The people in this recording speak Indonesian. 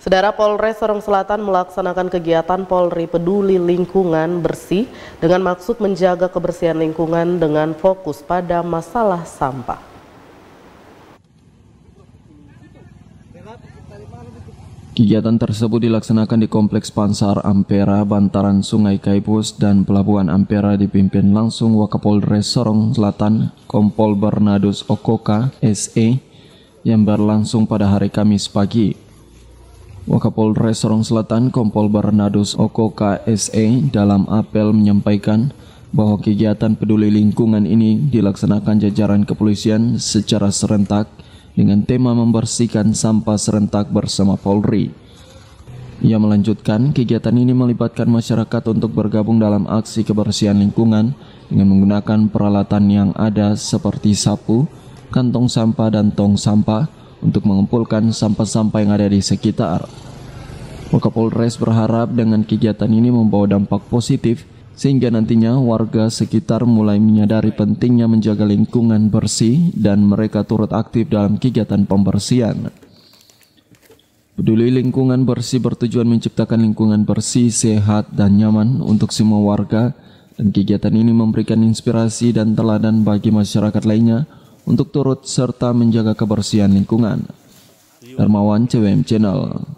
Sedara Polres Sorong Selatan melaksanakan kegiatan Polri Peduli Lingkungan Bersih dengan maksud menjaga kebersihan lingkungan dengan fokus pada masalah sampah. Kegiatan tersebut dilaksanakan di Kompleks Pansar Ampera, bantaran Sungai Kaibus, dan Pelabuhan Ampera dipimpin langsung Wakapolres Sorong Selatan, Kompol Bernadus Okoka, SE, yang berlangsung pada hari Kamis pagi. Wakapolres Sorong Selatan Kompol Barnadus Oko KSE dalam apel menyampaikan bahwa kegiatan peduli lingkungan ini dilaksanakan jajaran kepolisian secara serentak dengan tema membersihkan sampah serentak bersama Polri. Ia melanjutkan, kegiatan ini melibatkan masyarakat untuk bergabung dalam aksi kebersihan lingkungan dengan menggunakan peralatan yang ada seperti sapu, kantong sampah dan tong sampah untuk mengumpulkan sampah-sampah yang ada di sekitar. Wakapolres berharap dengan kegiatan ini membawa dampak positif sehingga nantinya warga sekitar mulai menyadari pentingnya menjaga lingkungan bersih dan mereka turut aktif dalam kegiatan pembersihan. Peduli lingkungan bersih bertujuan menciptakan lingkungan bersih, sehat, dan nyaman untuk semua warga dan kegiatan ini memberikan inspirasi dan teladan bagi masyarakat lainnya untuk turut serta menjaga kebersihan lingkungan. Darmawan CWM Channel